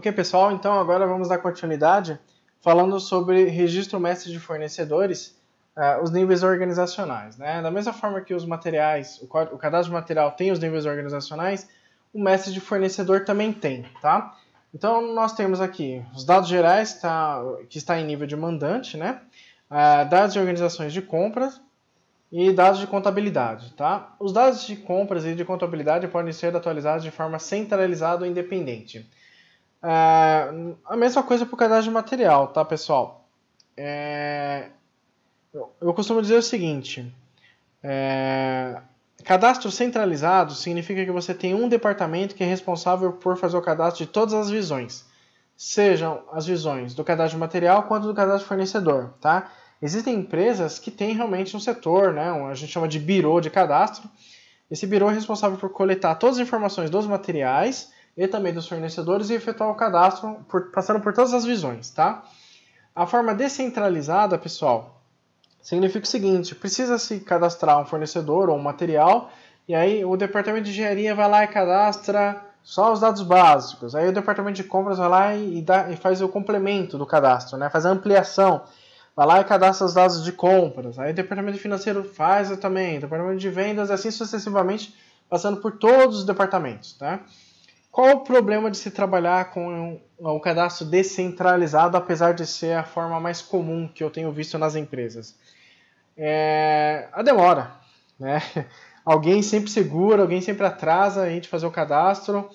Ok, pessoal, então agora vamos dar continuidade falando sobre registro mestre de fornecedores, uh, os níveis organizacionais. Né? Da mesma forma que os materiais, o, o cadastro de material tem os níveis organizacionais, o mestre de fornecedor também tem. Tá? Então, nós temos aqui os dados gerais, tá, que está em nível de mandante, né? Uh, dados de organizações de compras, e dados de contabilidade, tá? Os dados de compras e de contabilidade podem ser atualizados de forma centralizada ou independente. É, a mesma coisa para o cadastro de material, tá, pessoal? É, eu costumo dizer o seguinte: é, cadastro centralizado significa que você tem um departamento que é responsável por fazer o cadastro de todas as visões, sejam as visões do cadastro de material quanto do cadastro de fornecedor, tá? Existem empresas que têm realmente um setor, né, um, a gente chama de birô de cadastro. Esse birô é responsável por coletar todas as informações dos materiais e também dos fornecedores e efetuar o cadastro por, passando por todas as visões, tá? A forma descentralizada, pessoal, significa o seguinte: precisa se cadastrar um fornecedor ou um material e aí o departamento de engenharia vai lá e cadastra só os dados básicos. Aí o departamento de compras vai lá e, dá, e faz o complemento do cadastro, né? Faz a ampliação vai lá e cadastra os dados de compras. Aí o departamento financeiro faz também, o departamento de vendas, assim sucessivamente, passando por todos os departamentos, tá? Qual o problema de se trabalhar com o um cadastro descentralizado, apesar de ser a forma mais comum que eu tenho visto nas empresas? É a demora, né? Alguém sempre segura, alguém sempre atrasa a gente fazer o cadastro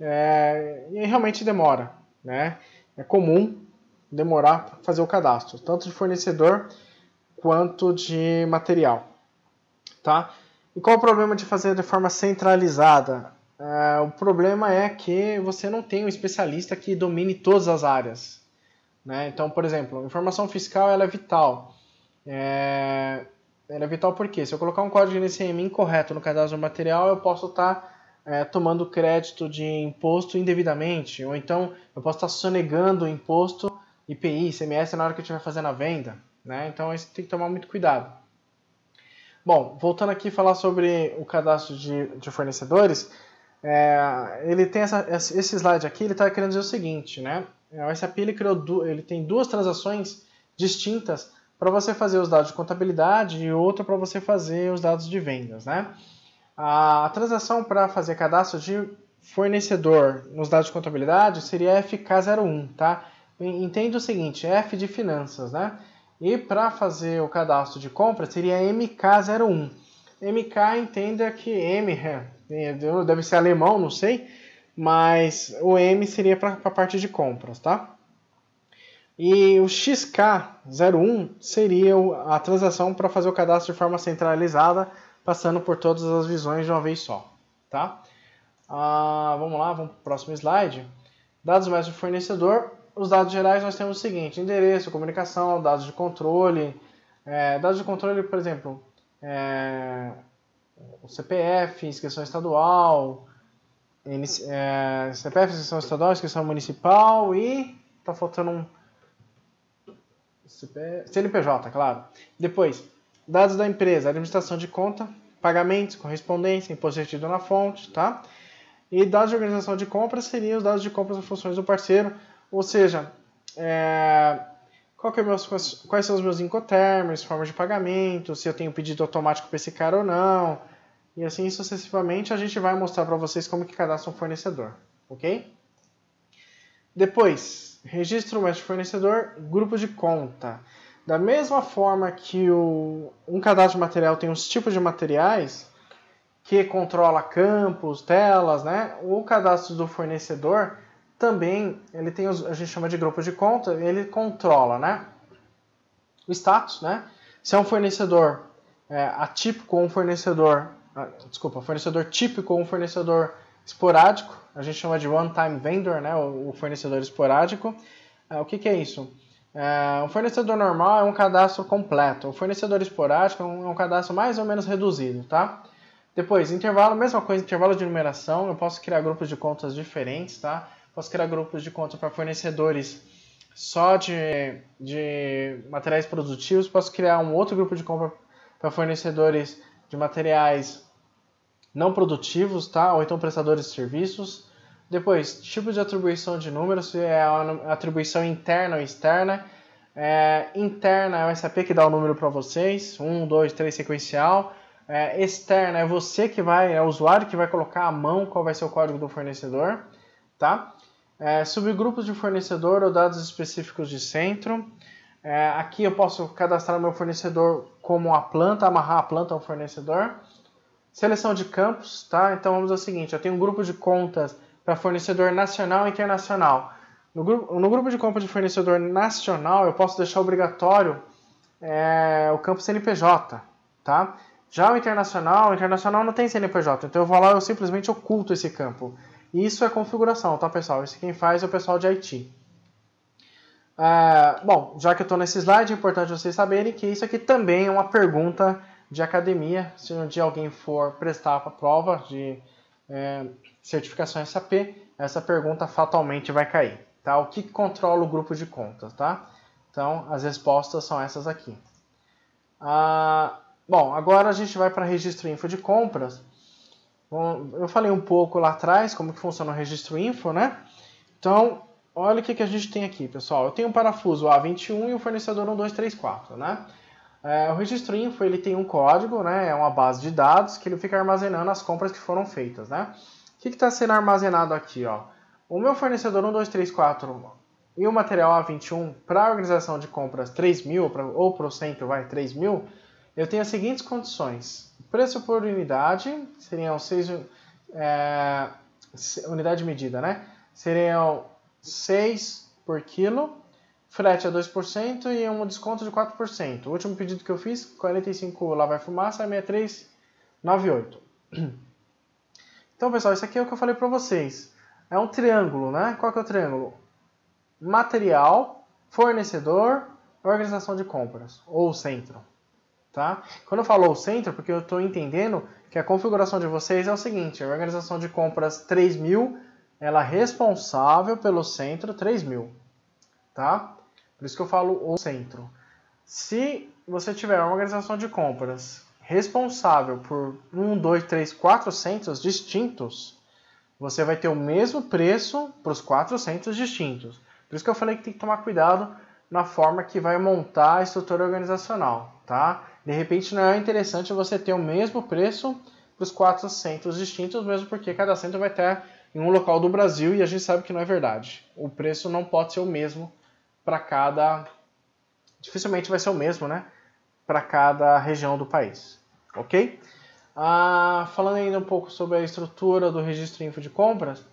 é, e realmente demora, né? É comum demorar para fazer o cadastro, tanto de fornecedor quanto de material, tá? E qual o problema de fazer de forma centralizada? Ah, o problema é que você não tem um especialista que domine todas as áreas. Né? Então, por exemplo, informação fiscal ela é vital. É... Ela é vital porque se eu colocar um código de NCM incorreto no cadastro material, eu posso estar tá, é, tomando crédito de imposto indevidamente, ou então eu posso estar tá sonegando o imposto IPI, ICMS na hora que eu estiver fazendo a venda. Né? Então, isso tem que tomar muito cuidado. Bom, voltando aqui a falar sobre o cadastro de, de fornecedores, é, ele tem essa, esse slide aqui, ele está querendo dizer o seguinte, né? É, o SAP ele criou, ele tem duas transações distintas para você fazer os dados de contabilidade e outra para você fazer os dados de vendas, né? A transação para fazer cadastro de fornecedor nos dados de contabilidade seria FK01, tá? Entenda o seguinte, F de finanças, né? E para fazer o cadastro de compra seria MK01. MK entenda que M é, é, deve ser alemão, não sei. Mas o M seria para a parte de compras, tá? E o XK01 seria a transação para fazer o cadastro de forma centralizada, passando por todas as visões de uma vez só, tá? Ah, vamos lá, vamos para o próximo slide. Dados mais do fornecedor. Os dados gerais nós temos o seguinte: endereço, comunicação, dados de controle. É, dados de controle, por exemplo, é, o CPF, inscrição estadual, é, CPF, inscrição estadual, inscrição municipal e tá faltando um CP, CNPJ, claro. Depois, dados da empresa, administração de conta, pagamentos, correspondência, imposto retido na fonte, tá? E dados de organização de compras seriam os dados de compras e funções do parceiro, ou seja, é, é meus, quais, quais são os meus incoterms, formas de pagamento, se eu tenho pedido automático para esse cara ou não, e assim sucessivamente a gente vai mostrar para vocês como que cadastra um fornecedor, ok? Depois, registro o match fornecedor, grupo de conta. Da mesma forma que o, um cadastro de material tem os tipos de materiais, que controla campos, telas, né? O cadastro do fornecedor também, ele tem os, a gente chama de grupo de conta, ele controla, né? O status, né? Se é um fornecedor é, atípico ou um fornecedor ah, desculpa, fornecedor típico ou um fornecedor esporádico, a gente chama de one-time vendor, né, o fornecedor esporádico. Ah, o que, que é isso? É, um fornecedor normal é um cadastro completo, o fornecedor esporádico é um, é um cadastro mais ou menos reduzido, tá? Depois, intervalo, mesma coisa, intervalo de numeração, eu posso criar grupos de contas diferentes, tá? Posso criar grupos de contas para fornecedores só de, de materiais produtivos, posso criar um outro grupo de compra para fornecedores de materiais não produtivos, tá? Ou então prestadores de serviços. Depois, tipo de atribuição de números, se é atribuição interna ou externa. É, interna é o SAP que dá o número para vocês, 1, 2, 3 sequencial. É, externa é você que vai, é o usuário que vai colocar a mão qual vai ser o código do fornecedor, tá? É, subgrupos de fornecedor ou dados específicos de centro. É, aqui eu posso cadastrar meu fornecedor como a planta, amarrar a planta ao fornecedor. Seleção de campos, tá? Então vamos ao seguinte, eu tenho um grupo de contas para fornecedor nacional e internacional. No grupo, no grupo de compra de fornecedor nacional, eu posso deixar obrigatório é, o campo CNPJ, tá? Já o internacional, o internacional não tem CNPJ, então eu vou lá eu simplesmente oculto esse campo. Isso é configuração, tá, pessoal? Isso quem faz é o pessoal de IT. Ah, bom, já que eu estou nesse slide, é importante vocês saberem que isso aqui também é uma pergunta de academia. Se um dia alguém for prestar a prova de é, certificação SAP, essa pergunta fatalmente vai cair. Tá? O que controla o grupo de contas? Tá? Então, as respostas são essas aqui. Ah, bom, agora a gente vai para registro info de compras. Bom, eu falei um pouco lá atrás como que funciona o registro info, né? Então, olha o que, que a gente tem aqui, pessoal. Eu tenho um parafuso A21 e o um fornecedor 1234, né? É, o registro info ele tem um código, né? É uma base de dados que ele fica armazenando as compras que foram feitas, né? O que está sendo armazenado aqui, ó? O meu fornecedor 1234 e o material A21 para a organização de compras 3000 pra, ou para o centro vai 3000, eu tenho as seguintes condições: preço por unidade seriam seis é, unidade de medida, né? Seriam 6 por quilo, frete a é 2% e um desconto de 4%. O último pedido que eu fiz, 45 lá vai fumaça, 6398. É então, pessoal, isso aqui é o que eu falei para vocês. É um triângulo, né? Qual que é o triângulo? Material, fornecedor, organização de compras, ou centro. Tá? Quando eu falo centro, porque eu estou entendendo que a configuração de vocês é o seguinte, a organização de compras 3000 ela é responsável pelo centro 3000, tá? Por isso que eu falo o centro. Se você tiver uma organização de compras responsável por 1, 2, 3, quatro centros distintos, você vai ter o mesmo preço para os quatro centros distintos. Por isso que eu falei que tem que tomar cuidado na forma que vai montar a estrutura organizacional, tá? De repente não é interessante você ter o mesmo preço para os quatro centros distintos, mesmo porque cada centro vai ter em um local do Brasil e a gente sabe que não é verdade. O preço não pode ser o mesmo para cada. Dificilmente vai ser o mesmo, né? Para cada região do país. Ok? Ah, falando ainda um pouco sobre a estrutura do registro info de compras,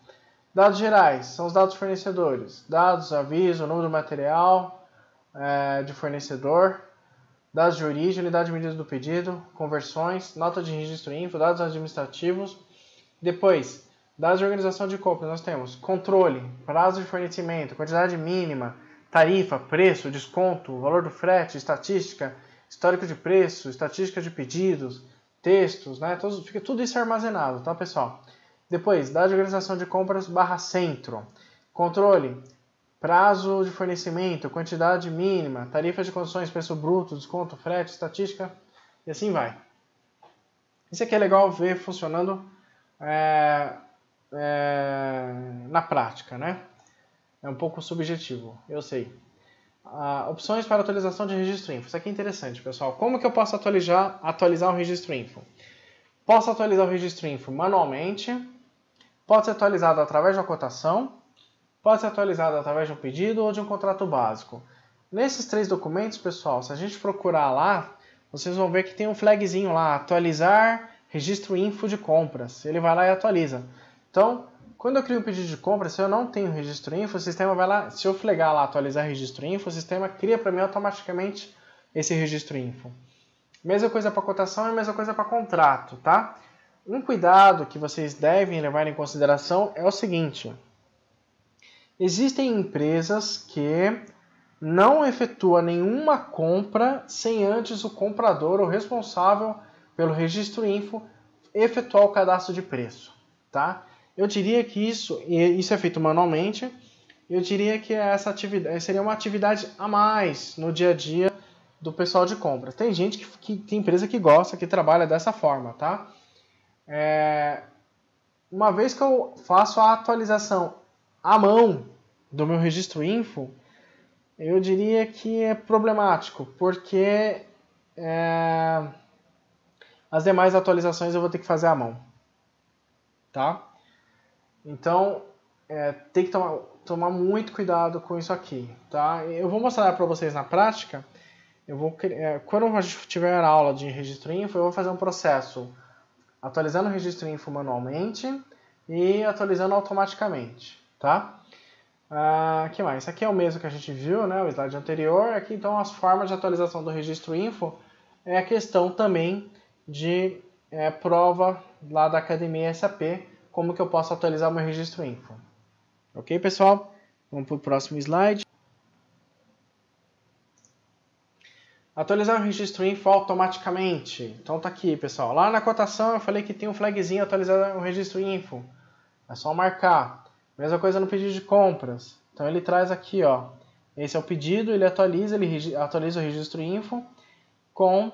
dados gerais são os dados fornecedores, dados, aviso, número do material é, de fornecedor, dados de origem, unidade de medida do pedido, conversões, nota de registro info, dados administrativos. Depois, dados de organização de compras, nós temos controle, prazo de fornecimento, quantidade mínima, tarifa, preço, desconto, valor do frete, estatística, histórico de preço, estatística de pedidos, textos, né? Todos, fica tudo isso armazenado, tá, pessoal? Depois, dados de organização de compras barra centro. Controle, prazo de fornecimento, quantidade mínima, tarifas de condições, preço bruto, desconto, frete, estatística, e assim vai. Isso aqui é legal ver funcionando é, é, na prática, né? É um pouco subjetivo, eu sei. Ah, opções para atualização de registro info. Isso aqui é interessante, pessoal. Como que eu posso atualizar, atualizar o registro info? Posso atualizar o registro info manualmente, pode ser atualizado através de uma cotação, pode ser atualizado através de um pedido ou de um contrato básico. Nesses três documentos, pessoal, se a gente procurar lá, vocês vão ver que tem um flagzinho lá, atualizar registro info de compras. Ele vai lá e atualiza. Então, quando eu crio um pedido de compra, se eu não tenho registro info, o sistema vai lá, se eu flegar lá atualizar registro info, o sistema cria para mim automaticamente esse registro info. Mesma coisa para cotação e mesma coisa para contrato, tá? Um cuidado que vocês devem levar em consideração é o seguinte: existem empresas que não efetua nenhuma compra sem antes o comprador ou responsável pelo registro info efetuar o cadastro de preço, tá? Eu diria que isso, e isso é feito manualmente, eu diria que essa atividade seria uma atividade a mais no dia a dia do pessoal de compra. Tem gente que, que tem empresa que gosta, que trabalha dessa forma, tá? É, uma vez que eu faço a atualização à mão do meu registro info, eu diria que é problemático, porque é, as demais atualizações eu vou ter que fazer à mão, tá? Então, é, tem que tomar, tomar muito cuidado com isso aqui, tá? Eu vou mostrar para vocês na prática. Eu vou é, quando a gente tiver a aula de registro info, eu vou fazer um processo atualizando o registro info manualmente e atualizando automaticamente, tá? Ah, que mais? Isso aqui é o mesmo que a gente viu, né? O slide anterior. Aqui então as formas de atualização do registro info é a questão também de é, prova lá da academia SAP como que eu posso atualizar o meu registro info. Ok, pessoal? Vamos para o próximo slide. Atualizar o registro info automaticamente. Então tá aqui, pessoal. Lá na cotação eu falei que tem um flagzinho atualizar o registro info. É só marcar. Mesma coisa no pedido de compras. Então ele traz aqui, ó. Esse é o pedido, ele atualiza, ele atualiza o registro info com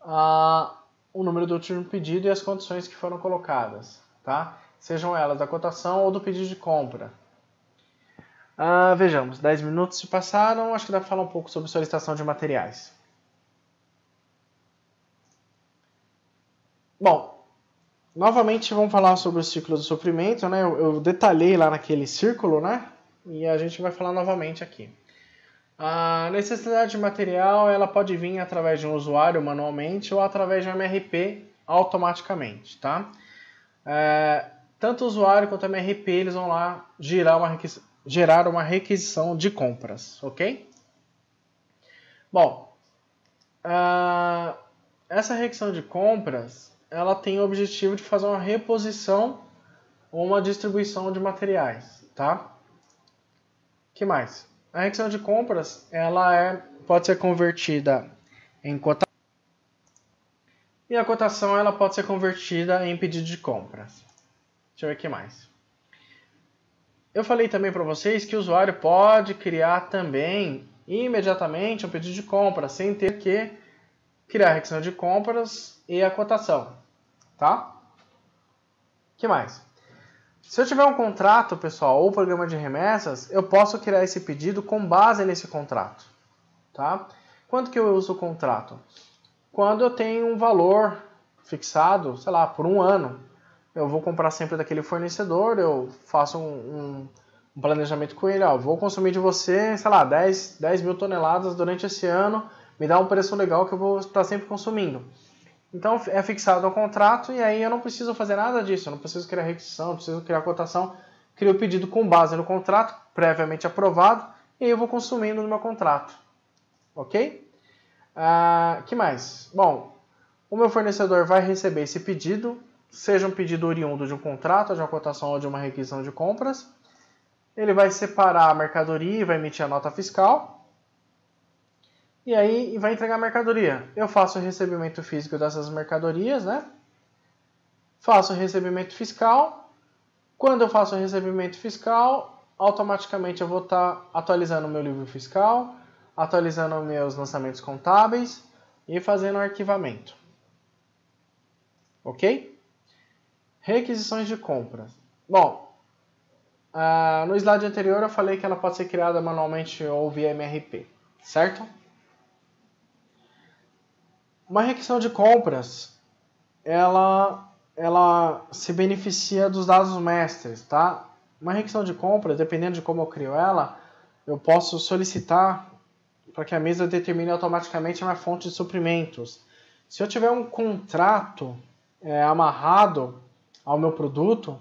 ah, o número do último pedido e as condições que foram colocadas tá? Sejam elas da cotação ou do pedido de compra. Ah, vejamos, 10 minutos se passaram, acho que dá para falar um pouco sobre solicitação de materiais. Bom, novamente vamos falar sobre o ciclo do sofrimento, né? Eu, eu detalhei lá naquele círculo, né? E a gente vai falar novamente aqui. A necessidade de material ela pode vir através de um usuário manualmente ou através de um MRP automaticamente, tá? é, tanto o usuário quanto a MRP eles vão lá gerar uma, gerar uma requisição de compras, ok? Bom, uh, essa requisição de compras ela tem o objetivo de fazer uma reposição ou uma distribuição de materiais, tá? que mais? A requisição de compras ela é, pode ser convertida em cota e a cotação ela pode ser convertida em pedido de compra. Deixa eu ver o que mais. Eu falei também para vocês que o usuário pode criar também imediatamente um pedido de compra, sem ter que criar a requisição de compras e a cotação. Tá? que mais? Se eu tiver um contrato, pessoal, ou programa de remessas, eu posso criar esse pedido com base nesse contrato. Tá? Quanto que eu uso o contrato? quando eu tenho um valor fixado, sei lá, por um ano. Eu vou comprar sempre daquele fornecedor, eu faço um, um planejamento com ele, ó, vou consumir de você, sei lá, 10, 10 mil toneladas durante esse ano, me dá um preço legal que eu vou estar sempre consumindo. Então é fixado o contrato e aí eu não preciso fazer nada disso, eu não preciso criar requisição, não preciso criar cotação, crio o pedido com base no contrato, previamente aprovado, e eu vou consumindo no meu contrato. Ok? Ah, que mais? Bom, o meu fornecedor vai receber esse pedido, seja um pedido oriundo de um contrato, de uma cotação ou de uma requisição de compras. Ele vai separar a mercadoria e vai emitir a nota fiscal. E aí vai entregar a mercadoria. Eu faço o recebimento físico dessas mercadorias, né? Faço o recebimento fiscal. Quando eu faço o recebimento fiscal, automaticamente eu vou estar tá atualizando o meu livro fiscal, atualizando meus lançamentos contábeis e fazendo arquivamento. Ok? Requisições de compra. Bom, uh, no slide anterior eu falei que ela pode ser criada manualmente ou via MRP, certo? Uma requisição de compras, ela, ela se beneficia dos dados mestres, tá? Uma requisição de compras, dependendo de como eu crio ela, eu posso solicitar para que a mesa determine automaticamente a minha fonte de suprimentos. Se eu tiver um contrato é, amarrado ao meu produto,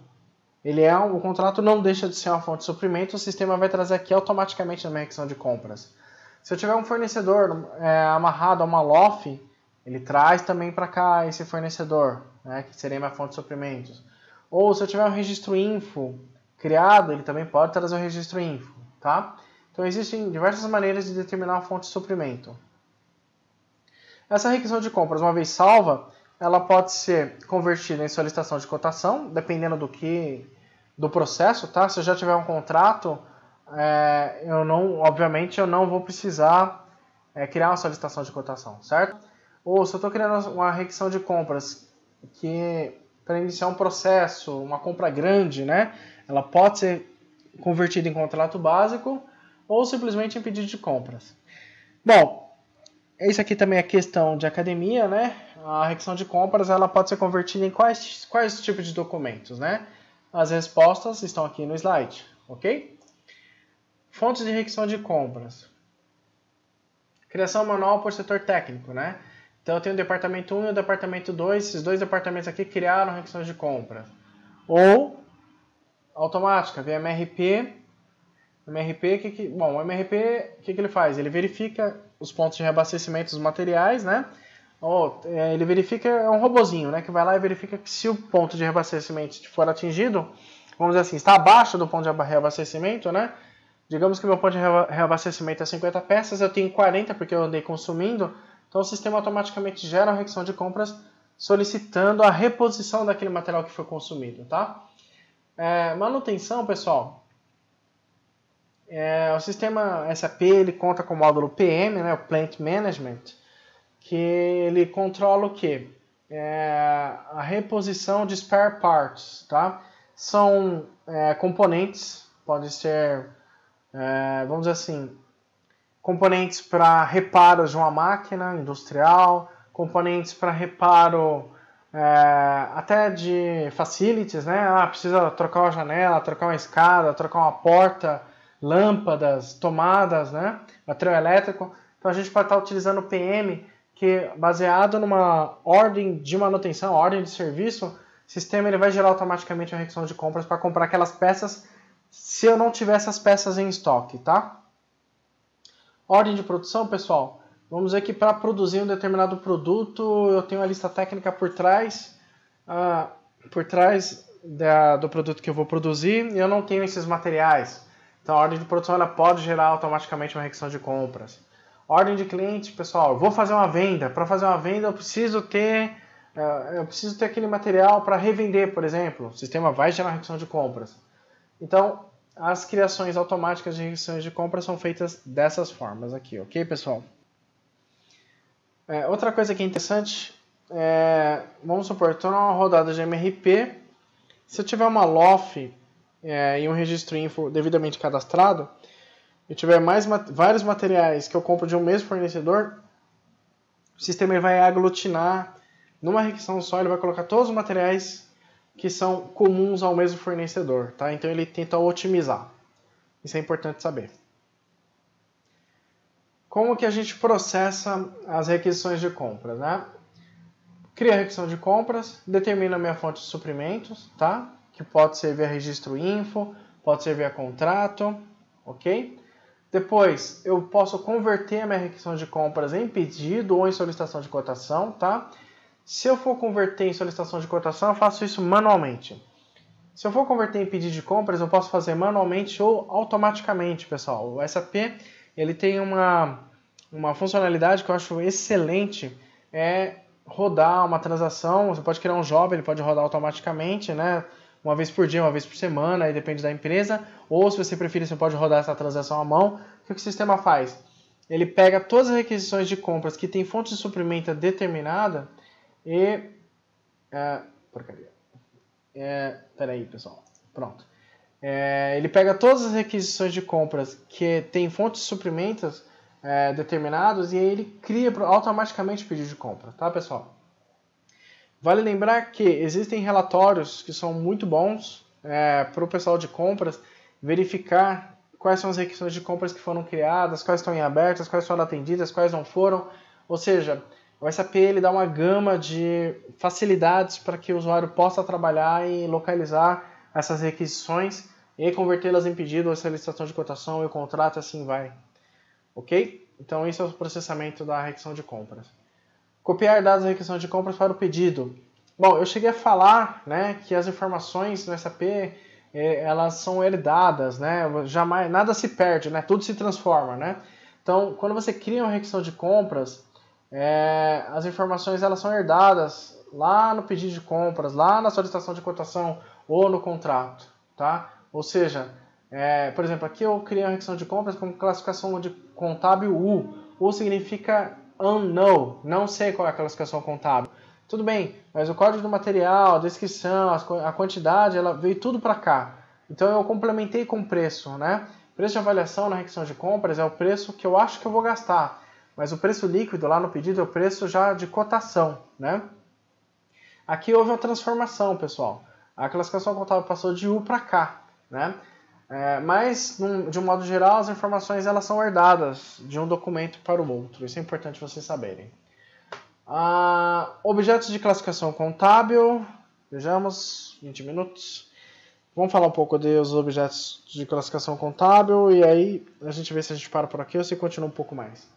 ele é um, o contrato não deixa de ser uma fonte de suprimento, o sistema vai trazer aqui automaticamente na minha questão de compras. Se eu tiver um fornecedor é, amarrado a uma LOF, ele traz também para cá esse fornecedor, né, que seria minha fonte de suprimentos. Ou se eu tiver um registro info criado, ele também pode trazer o um registro info, tá? Então, existem diversas maneiras de determinar a fonte de suprimento. Essa requisição de compras, uma vez salva, ela pode ser convertida em solicitação de cotação, dependendo do que do processo, tá? Se eu já tiver um contrato, é, eu não, obviamente, eu não vou precisar é, criar uma solicitação de cotação, certo? Ou se eu estou criando uma requisição de compras que para iniciar um processo, uma compra grande, né? Ela pode ser convertida em contrato básico ou simplesmente em pedido de compras. Bom, isso aqui também é questão de academia, né? A requisição de compras ela pode ser convertida em quais, quais tipos de documentos, né? As respostas estão aqui no slide, ok? Fontes de requisição de compras. Criação manual por setor técnico, né? Então eu tenho o departamento 1 e o departamento 2, esses dois departamentos aqui criaram requisições de compras. Ou automática, VMRP, MRP, que que, bom, o MRP, o que, que ele faz? Ele verifica os pontos de reabastecimento dos materiais, né? Ou, é, ele verifica, é um robozinho, né? Que vai lá e verifica que se o ponto de reabastecimento for atingido, vamos dizer assim, está abaixo do ponto de reabastecimento, né? Digamos que meu ponto de reabastecimento é 50 peças, eu tenho 40 porque eu andei consumindo, então o sistema automaticamente gera uma requisição de compras solicitando a reposição daquele material que foi consumido, tá? É, manutenção, pessoal, é, o sistema SAP ele conta com o módulo PM, né, o Plant Management, que ele controla o que? É, a reposição de spare parts, tá? São é, componentes, podem ser, é, vamos dizer assim, componentes para reparos de uma máquina industrial, componentes para reparo é, até de facilities, né? Ah, precisa trocar uma janela, trocar uma escada, trocar uma porta, lâmpadas, tomadas, né? material elétrico. Então a gente pode estar utilizando o PM, que baseado numa ordem de manutenção, ordem de serviço, o sistema ele vai gerar automaticamente uma redução de compras para comprar aquelas peças se eu não tiver essas peças em estoque, tá? Ordem de produção, pessoal. Vamos ver que para produzir um determinado produto, eu tenho a lista técnica por trás, uh, por trás da, do produto que eu vou produzir, e eu não tenho esses materiais. Então, a ordem de produção ela pode gerar automaticamente uma requisição de compras. Ordem de cliente, pessoal, vou fazer uma venda. Para fazer uma venda, eu preciso ter eh, eu preciso ter aquele material para revender, por exemplo. O sistema vai gerar requisição de compras. Então, as criações automáticas de requisições de compras são feitas dessas formas aqui, ok, pessoal? É, outra coisa que é interessante é, vamos supor, estou numa rodada de MRP. Se eu tiver uma loft é, em um registro info devidamente cadastrado, eu tiver mais vários materiais que eu compro de um mesmo fornecedor, o sistema vai aglutinar numa requisição só, ele vai colocar todos os materiais que são comuns ao mesmo fornecedor, tá? Então ele tenta otimizar. Isso é importante saber. Como que a gente processa as requisições de compras, né? Cria a requisição de compras, determina a minha fonte de suprimentos, tá? que pode ser via registro info, pode ser via contrato, ok? Depois, eu posso converter a minha requisição de compras em pedido ou em solicitação de cotação, tá? Se eu for converter em solicitação de cotação, eu faço isso manualmente. Se eu for converter em pedido de compras, eu posso fazer manualmente ou automaticamente, pessoal. O SAP ele tem uma, uma funcionalidade que eu acho excelente, é rodar uma transação. Você pode criar um job, ele pode rodar automaticamente, né? uma vez por dia, uma vez por semana, aí depende da empresa, ou se você preferir, você pode rodar essa transação à mão. O que o sistema faz? Ele pega todas as requisições de compras que tem fonte de suprimento determinada e. É, porcaria. É, peraí, pessoal. Pronto. É, ele pega todas as requisições de compras que tem fontes de suprimentos é, determinados e aí ele cria automaticamente o pedido de compra, tá pessoal? Vale lembrar que existem relatórios que são muito bons é, para o pessoal de compras verificar quais são as requisições de compras que foram criadas, quais estão em abertas, quais foram atendidas, quais não foram. Ou seja, o SAP ele dá uma gama de facilidades para que o usuário possa trabalhar e localizar essas requisições e convertê-las em pedido ou solicitação de cotação e o contrato, assim vai. Ok? Então, esse é o processamento da requisição de compras. Copiar dados da requisição de compras para o pedido. Bom, eu cheguei a falar né, que as informações no SAP é, elas são herdadas, né? Jamais, nada se perde, né? Tudo se transforma, né? Então, quando você cria uma requisição de compras, é, as informações elas são herdadas lá no pedido de compras, lá na solicitação de cotação ou no contrato, tá? Ou seja, é, por exemplo, aqui eu criei uma requisição de compras com classificação de contábil U. U significa unknown, não sei qual é a classificação contábil. Tudo bem, mas o código do material, a descrição, a quantidade, ela veio tudo para cá. Então eu complementei com preço, né? Preço de avaliação na requisição de compras é o preço que eu acho que eu vou gastar, mas o preço líquido lá no pedido é o preço já de cotação, né? Aqui houve uma transformação, pessoal. A classificação contábil passou de U para K, né? É, mas, num, de um modo geral, as informações elas são herdadas de um documento para o outro. Isso é importante vocês saberem. Ah, objetos de classificação contábil. Vejamos, 20 minutos. Vamos falar um pouco dos objetos de classificação contábil e aí a gente vê se a gente para por aqui ou se continua um pouco mais.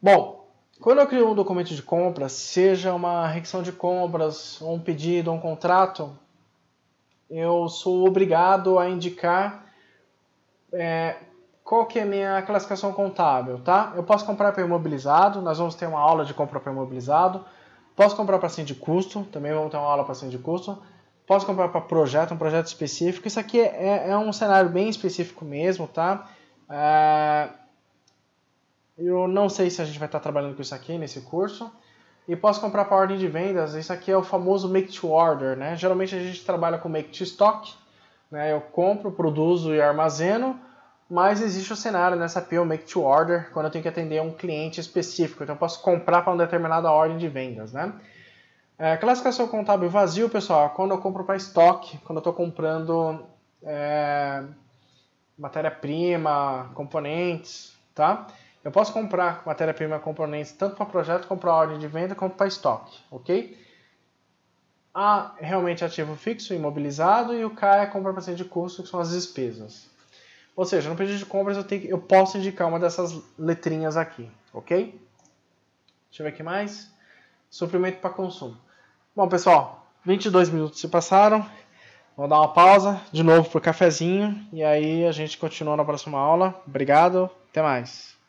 Bom, quando eu crio um documento de compra, seja uma requisição de compras, um pedido, um contrato, eu sou obrigado a indicar é, qual que é a minha classificação contábil, tá? Eu posso comprar para imobilizado, nós vamos ter uma aula de compra para imobilizado, posso comprar para sim de custo, também vamos ter uma aula para sim de custo, posso comprar para projeto, um projeto específico, isso aqui é, é, é um cenário bem específico mesmo, tá? É... Eu não sei se a gente vai estar trabalhando com isso aqui nesse curso, e posso comprar para ordem de vendas. Isso aqui é o famoso make to order, né? Geralmente a gente trabalha com make to stock, né? Eu compro, produzo e armazeno, mas existe o cenário nessa PO make to order quando eu tenho que atender um cliente específico. Então eu posso comprar para uma determinada ordem de vendas, né? É, classificação contábil vazio, pessoal, quando eu compro para estoque, quando eu estou comprando é, matéria-prima, componentes, tá? Eu posso comprar matéria-prima componentes tanto para projeto, como para ordem de venda, como para estoque, ok? A realmente ativo fixo, imobilizado, e o K é compra para de custo, que são as despesas. Ou seja, no pedido de compras eu, tenho, eu posso indicar uma dessas letrinhas aqui, ok? Deixa eu ver aqui mais. Suprimento para consumo. Bom, pessoal, 22 minutos se passaram. Vou dar uma pausa de novo para o cafezinho e aí a gente continua na próxima aula. Obrigado, até mais.